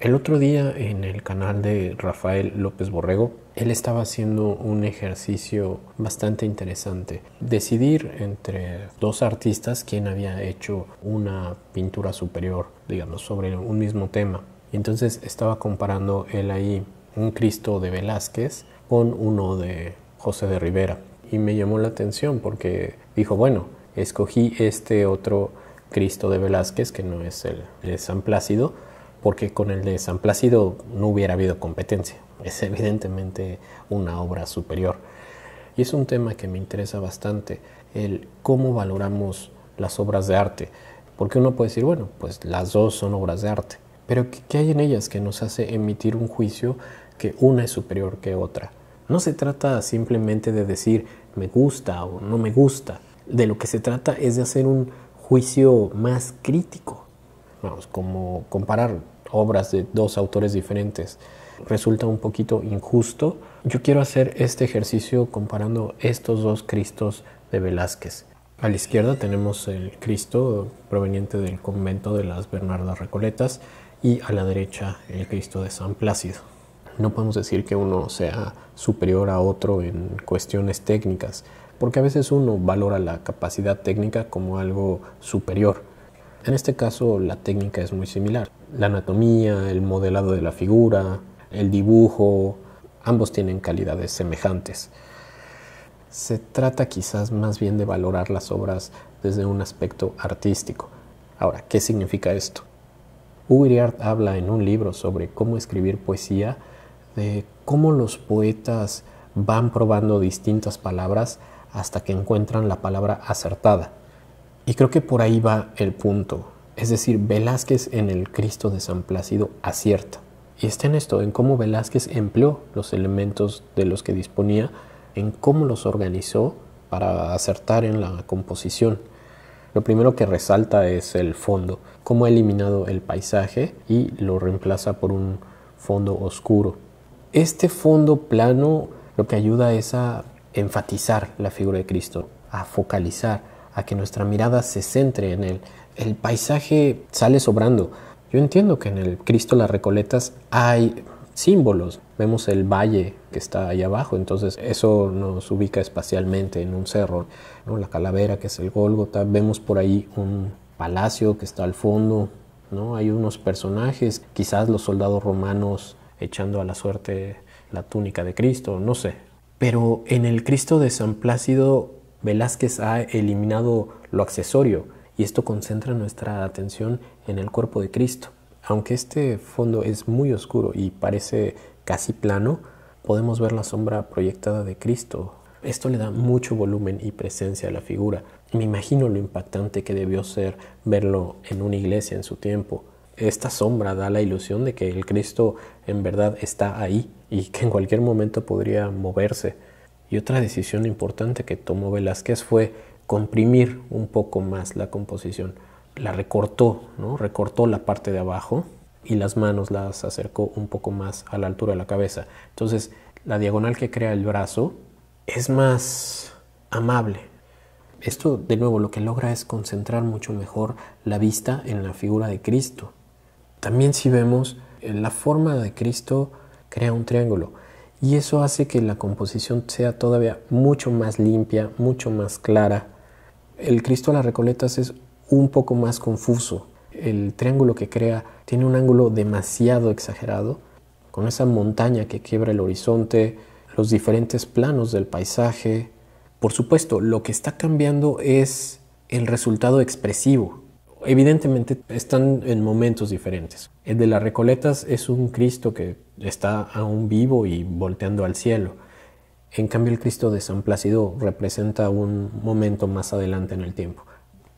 El otro día en el canal de Rafael López Borrego, él estaba haciendo un ejercicio bastante interesante. Decidir entre dos artistas quién había hecho una pintura superior, digamos, sobre un mismo tema. Y Entonces estaba comparando él ahí un Cristo de Velázquez con uno de José de Rivera. Y me llamó la atención porque dijo, bueno, escogí este otro Cristo de Velázquez, que no es el de San Plácido, porque con el de San Plácido no hubiera habido competencia. Es evidentemente una obra superior. Y es un tema que me interesa bastante, el cómo valoramos las obras de arte. Porque uno puede decir, bueno, pues las dos son obras de arte, pero ¿qué, hay en ellas que nos hace emitir un juicio que una es superior que otra? No se trata simplemente de decir me gusta o no me gusta, de lo que se trata es de hacer un juicio más crítico. Vamos, como comparar obras de dos autores diferentes resulta un poquito injusto. Yo quiero hacer este ejercicio comparando estos dos Cristos de Velázquez. A la izquierda tenemos el Cristo proveniente del convento de las Bernardas Recoletas y a la derecha el Cristo de San Plácido. No podemos decir que uno sea superior a otro en cuestiones técnicas, porque a veces uno valora la capacidad técnica como algo superior en este caso la técnica es muy similar. La anatomía, el modelado de la figura, el dibujo, ambos tienen calidades semejantes. Se trata quizás más bien de valorar las obras desde un aspecto artístico. Ahora, ¿qué significa esto? Uriart habla en un libro sobre cómo escribir poesía, de cómo los poetas van probando distintas palabras hasta que encuentran la palabra acertada. Y creo que por ahí va el punto. Es decir, Velázquez en el Cristo de San Plácido acierta. Y está en esto, en cómo Velázquez empleó los elementos de los que disponía, en cómo los organizó para acertar en la composición. Lo primero que resalta es el fondo, cómo ha eliminado el paisaje y lo reemplaza por un fondo oscuro. Este fondo plano lo que ayuda es a enfatizar la figura de Cristo, a focalizar, a que nuestra mirada se centre en él. El paisaje sale sobrando. Yo entiendo que en el Cristo de las Recoletas hay símbolos. Vemos el valle que está ahí abajo, entonces eso nos ubica espacialmente en un cerro. ¿no? La calavera que es el Gólgota, vemos por ahí un palacio que está al fondo. ¿no? Hay unos personajes, quizás los soldados romanos echando a la suerte la túnica de Cristo, no sé. Pero en el Cristo de San Plácido Velázquez ha eliminado lo accesorio y esto concentra nuestra atención en el cuerpo de Cristo. Aunque este fondo es muy oscuro y parece casi plano, podemos ver la sombra proyectada de Cristo. Esto le da mucho volumen y presencia a la figura. Me imagino lo impactante que debió ser verlo en una iglesia en su tiempo. Esta sombra da la ilusión de que el Cristo en verdad está ahí y que en cualquier momento podría moverse. Y otra decisión importante que tomó Velázquez fue comprimir un poco más la composición. La recortó, Recortó la parte de abajo y las manos las acercó un poco más a la altura de la cabeza. Entonces, la diagonal que crea el brazo es más amable. Esto, de nuevo, lo que logra es concentrar mucho mejor la vista en la figura de Cristo. También si vemos, eh, la forma de Cristo crea un triángulo y eso hace que la composición sea todavía mucho más limpia, mucho más clara. El Cristo a las Recoletas es un poco más confuso. El triángulo que crea tiene un ángulo demasiado exagerado, con esa montaña que quiebra el horizonte, los diferentes planos del paisaje. Por supuesto, lo que está cambiando es el resultado expresivo, Evidentemente están en momentos diferentes. El de las Recoletas es un Cristo que está aún vivo y volteando al cielo. En cambio, el Cristo de San Plácido representa un momento más adelante en el tiempo.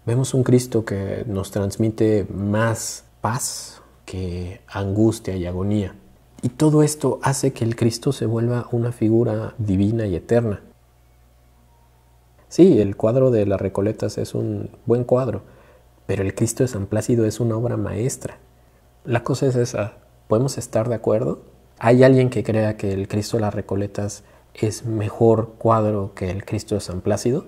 Vemos un Cristo que nos transmite más paz que angustia y agonía. Y todo esto hace que el Cristo se vuelva una figura divina y eterna. Sí, el cuadro de las Recoletas es un buen cuadro pero el Cristo de San Plácido es una obra maestra. La cosa es esa, ¿podemos estar de acuerdo? ¿Hay alguien que crea que el Cristo de las Recoletas es mejor cuadro que el Cristo de San Plácido?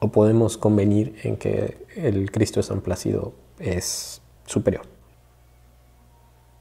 ¿O podemos convenir en que el Cristo de San Plácido es superior?